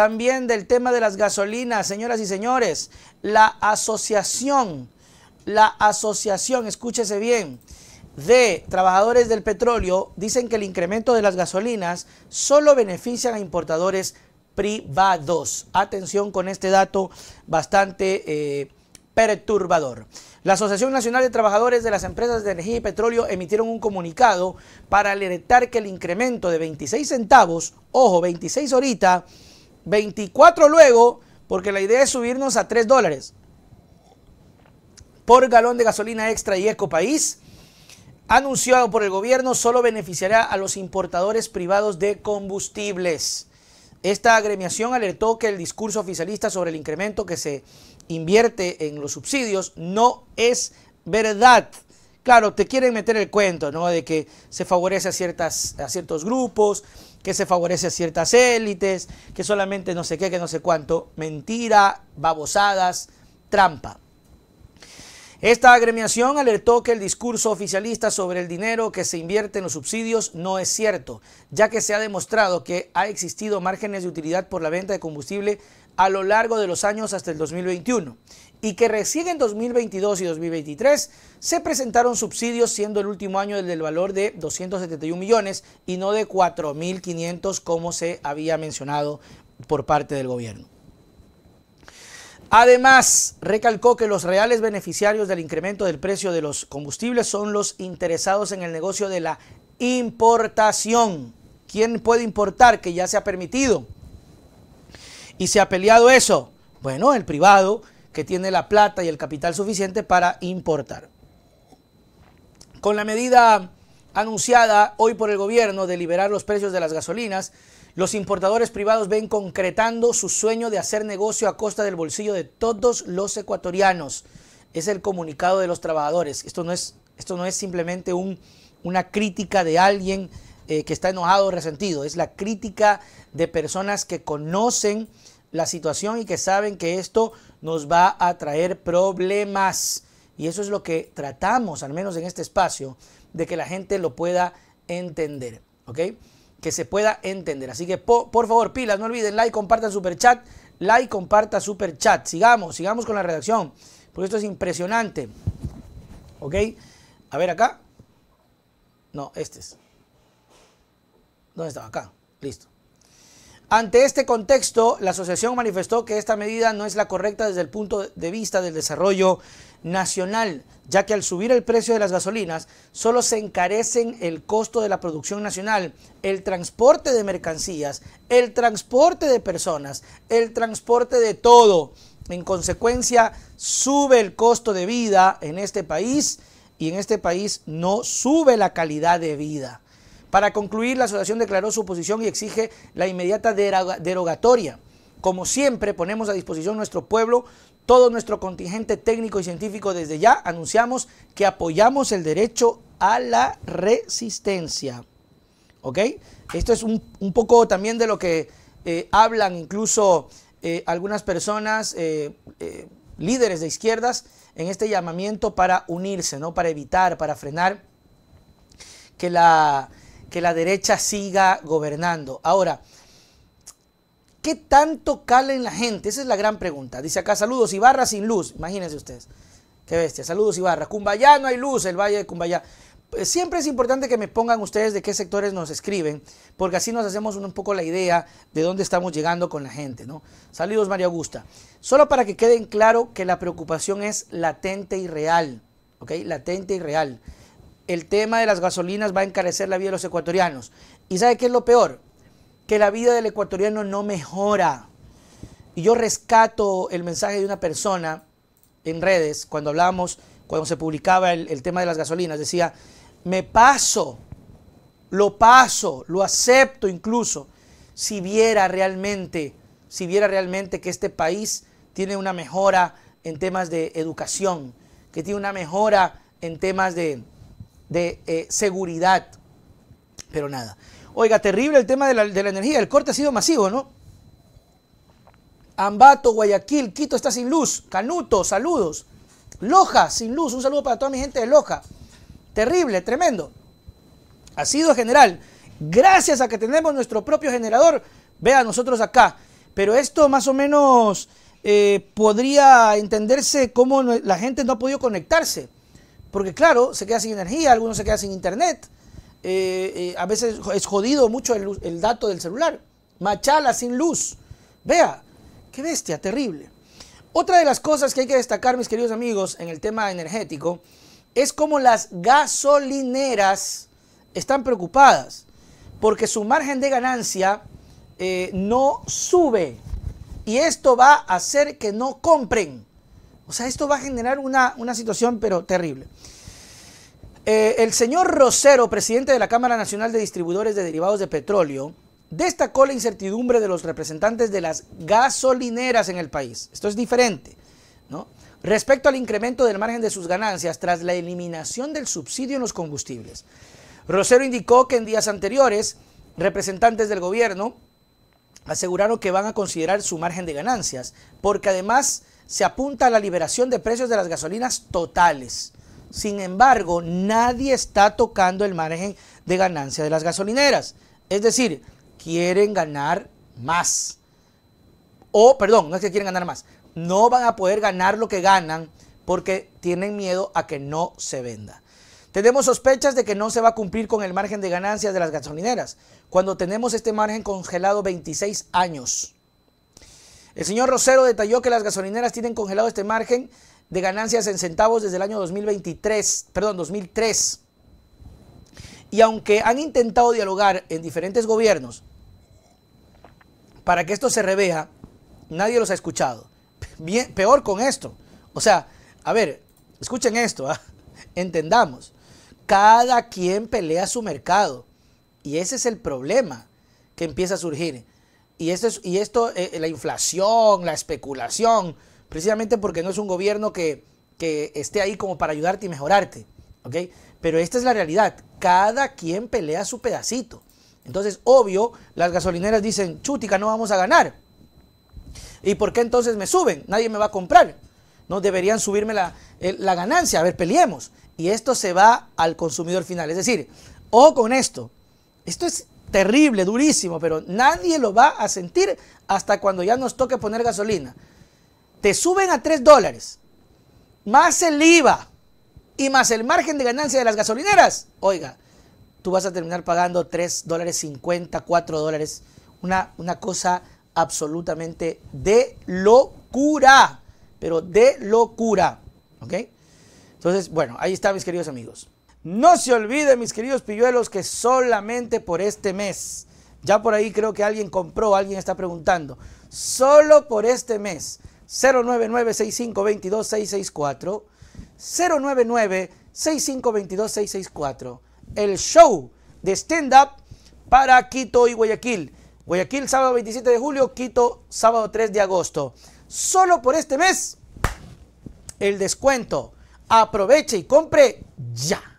También del tema de las gasolinas, señoras y señores, la asociación, la asociación, escúchese bien, de trabajadores del petróleo dicen que el incremento de las gasolinas solo benefician a importadores privados. Atención con este dato bastante eh, perturbador. La Asociación Nacional de Trabajadores de las Empresas de Energía y Petróleo emitieron un comunicado para alertar que el incremento de 26 centavos, ojo, 26 ahorita, 24 luego, porque la idea es subirnos a 3 dólares por galón de gasolina extra y país anunciado por el gobierno, solo beneficiará a los importadores privados de combustibles. Esta agremiación alertó que el discurso oficialista sobre el incremento que se invierte en los subsidios no es verdad. Claro, te quieren meter el cuento, ¿no? De que se favorece a, ciertas, a ciertos grupos, que se favorece a ciertas élites, que solamente no sé qué, que no sé cuánto. Mentira, babosadas, trampa. Esta agremiación alertó que el discurso oficialista sobre el dinero que se invierte en los subsidios no es cierto, ya que se ha demostrado que ha existido márgenes de utilidad por la venta de combustible a lo largo de los años hasta el 2021 y que recién en 2022 y 2023 se presentaron subsidios siendo el último año el del valor de 271 millones y no de 4.500 como se había mencionado por parte del gobierno. Además, recalcó que los reales beneficiarios del incremento del precio de los combustibles son los interesados en el negocio de la importación. ¿Quién puede importar que ya se ha permitido? y se ha peleado eso. Bueno, el privado que tiene la plata y el capital suficiente para importar. Con la medida anunciada hoy por el gobierno de liberar los precios de las gasolinas, los importadores privados ven concretando su sueño de hacer negocio a costa del bolsillo de todos los ecuatorianos. Es el comunicado de los trabajadores. Esto no es, esto no es simplemente una crítica de alguien eh, que está enojado o resentido. Es la crítica de personas que conocen la situación y que saben que esto nos va a traer problemas. Y eso es lo que tratamos, al menos en este espacio, de que la gente lo pueda entender. ¿Ok? Que se pueda entender. Así que por favor, pilas, no olviden like, compartan super chat, like, comparta super chat. Sigamos, sigamos con la redacción, porque esto es impresionante. ¿Ok? A ver acá. No, este es. ¿Dónde estaba? Acá. Listo. Ante este contexto, la asociación manifestó que esta medida no es la correcta desde el punto de vista del desarrollo nacional, ya que al subir el precio de las gasolinas, solo se encarecen el costo de la producción nacional, el transporte de mercancías, el transporte de personas, el transporte de todo. En consecuencia, sube el costo de vida en este país y en este país no sube la calidad de vida. Para concluir, la asociación declaró su posición y exige la inmediata derogatoria. Como siempre, ponemos a disposición nuestro pueblo todo nuestro contingente técnico y científico desde ya. Anunciamos que apoyamos el derecho a la resistencia. ¿Ok? Esto es un, poco también de lo que eh, hablan incluso eh, algunas personas, eh, líderes de izquierdas, en este llamamiento para unirse, ¿no? Para evitar, para frenar que la que la derecha siga gobernando. Ahora, ¿qué tanto cala en la gente? Esa es la gran pregunta. Dice acá, saludos, Ibarra sin luz. Imagínense ustedes. Qué bestia. Saludos, y Ibarra. Cumbayá no hay luz, el Valle de Cumbayá. Pues, siempre es importante que me pongan ustedes de qué sectores nos escriben, porque así nos hacemos un poco la idea de dónde estamos llegando con la gente, ¿no? Saludos, María Augusta. Solo para que queden claro que la preocupación es latente y real, ¿ok? Latente y real el tema de las gasolinas va a encarecer la vida de los ecuatorianos. ¿Y sabe qué es lo peor? Que la vida del ecuatoriano no mejora. Y yo rescato el mensaje de una persona en redes cuando hablábamos, cuando se publicaba el, el tema de las gasolinas. Decía, me paso, lo paso, lo acepto incluso, si viera realmente, si viera realmente que este país tiene una mejora en temas de educación, que tiene una mejora en temas de, de eh, seguridad. Pero nada. Oiga, terrible el tema de la, energía. El corte ha sido masivo, ¿no? Ambato, Guayaquil, Quito está sin luz. Canuto, saludos. Loja, sin luz. Un saludo para toda mi gente de Loja. Terrible, tremendo. Ha sido general. Gracias a que tenemos nuestro propio generador, vea nosotros acá. Pero esto más o menos eh, podría entenderse cómo la gente no ha podido conectarse. Porque claro, se queda sin energía, algunos se quedan sin internet. Eh, eh, a veces es jodido mucho el, dato del celular. Machala sin luz. Vea, qué bestia, terrible. Otra de las cosas que hay que destacar, mis queridos amigos, en el tema energético, es cómo las gasolineras están preocupadas porque su margen de ganancia eh, no sube. Y esto va a hacer que no compren. O sea, esto va a generar una, situación, pero terrible. Eh, el señor Rosero, presidente de la Cámara Nacional de Distribuidores de Derivados de Petróleo, destacó la incertidumbre de los representantes de las gasolineras en el país. Esto es diferente, ¿no? Respecto al incremento del margen de sus ganancias tras la eliminación del subsidio en los combustibles. Rosero indicó que en días anteriores, representantes del gobierno aseguraron que van a considerar su margen de ganancias, porque además se apunta a la liberación de precios de las gasolinas totales. Sin embargo, nadie está tocando el margen de ganancia de las gasolineras. Es decir, quieren ganar más. O, perdón, no es que quieren ganar más. No van a poder ganar lo que ganan porque tienen miedo a que no se venda. Tenemos sospechas de que no se va a cumplir con el margen de ganancia de las gasolineras, cuando tenemos este margen congelado 26 años. El señor Rosero detalló que las gasolineras tienen congelado este margen de ganancias en centavos desde el año 2023, perdón, 2003. Y aunque han intentado dialogar en diferentes gobiernos para que esto se revea, nadie los ha escuchado. peor con esto. O sea, a ver, escuchen esto, ¿ah? entendamos. Cada quien pelea su mercado. Y ese es el problema que empieza a surgir. Y esto, es, eh, eh, la inflación, la especulación, precisamente porque no es un gobierno que, esté ahí como para ayudarte y mejorarte. ¿ok? Pero esta es la realidad. Cada quien pelea su pedacito. Entonces, obvio, las gasolineras dicen, chutica, no vamos a ganar. ¿Y por qué entonces me suben? Nadie me va a comprar. No deberían subirme la, eh, la ganancia. A ver, peleemos. Y esto se va al consumidor final. Es decir, ojo con esto. Esto es terrible, durísimo, pero nadie lo va a sentir hasta cuando ya nos toque poner gasolina. Te suben a 3 dólares, más el IVA y más el margen de ganancia de las gasolineras. Oiga, tú vas a terminar pagando 3 dólares 50, 4 dólares. Una, una cosa absolutamente de locura, pero de locura. ¿Ok? Entonces, bueno, ahí está, mis queridos amigos. No se olvide mis queridos pilluelos, que solamente por este mes, ya por ahí creo que alguien compró, alguien está preguntando, solo por este mes, 099-6522-664, 099-6522-664, el show de stand-up para Quito y Guayaquil. Guayaquil sábado 27 de julio, Quito sábado 3 de agosto. Solo por este mes, el descuento. Aproveche y compre ya.